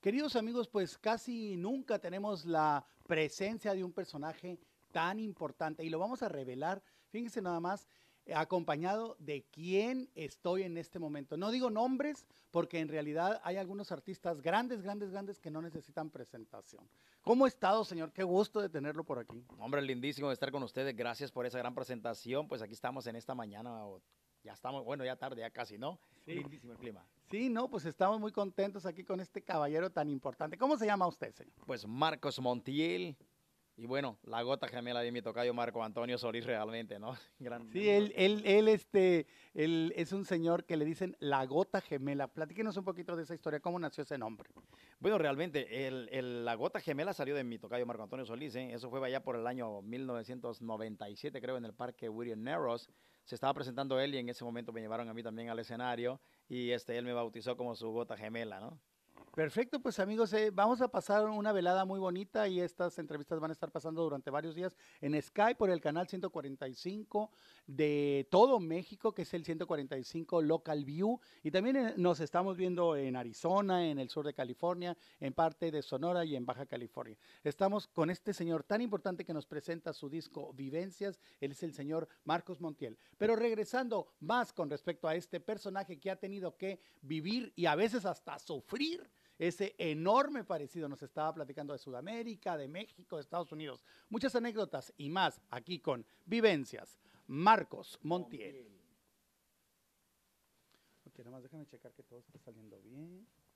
Queridos amigos, pues casi nunca tenemos la presencia de un personaje tan importante y lo vamos a revelar, fíjense nada más, eh, acompañado de quién estoy en este momento. No digo nombres porque en realidad hay algunos artistas grandes, grandes, grandes que no necesitan presentación. ¿Cómo ha estado, señor? Qué gusto de tenerlo por aquí. Hombre, lindísimo de estar con ustedes. Gracias por esa gran presentación. Pues aquí estamos en esta mañana ya estamos, bueno, ya tarde, ya casi, ¿no? Sí. Lindísimo el clima. Sí, no, pues estamos muy contentos aquí con este caballero tan importante. ¿Cómo se llama usted, señor? Pues Marcos Montiel, y bueno, la gota gemela de mi tocayo Marco Antonio Solís realmente, ¿no? sí, él, él, este, es un señor que le dicen la gota gemela. Platíquenos un poquito de esa historia, ¿cómo nació ese nombre? Bueno, realmente, la gota gemela salió de mi tocayo Marco Antonio Solís, ¿eh? Eso fue allá por el año 1997, creo, en el Parque William Narrows. Se estaba presentando él y en ese momento me llevaron a mí también al escenario y este, él me bautizó como su gota gemela, ¿no? Perfecto, pues amigos, eh, vamos a pasar una velada muy bonita y estas entrevistas van a estar pasando durante varios días en Skype por el canal 145 de todo México, que es el 145 Local View. Y también eh, nos estamos viendo en Arizona, en el sur de California, en parte de Sonora y en Baja California. Estamos con este señor tan importante que nos presenta su disco Vivencias, él es el señor Marcos Montiel. Pero regresando más con respecto a este personaje que ha tenido que vivir y a veces hasta sufrir ese enorme parecido. Nos estaba platicando de Sudamérica, de México, de Estados Unidos. Muchas anécdotas y más aquí con Vivencias. Marcos Montiel. Ok, nada más déjame checar que todo está saliendo bien.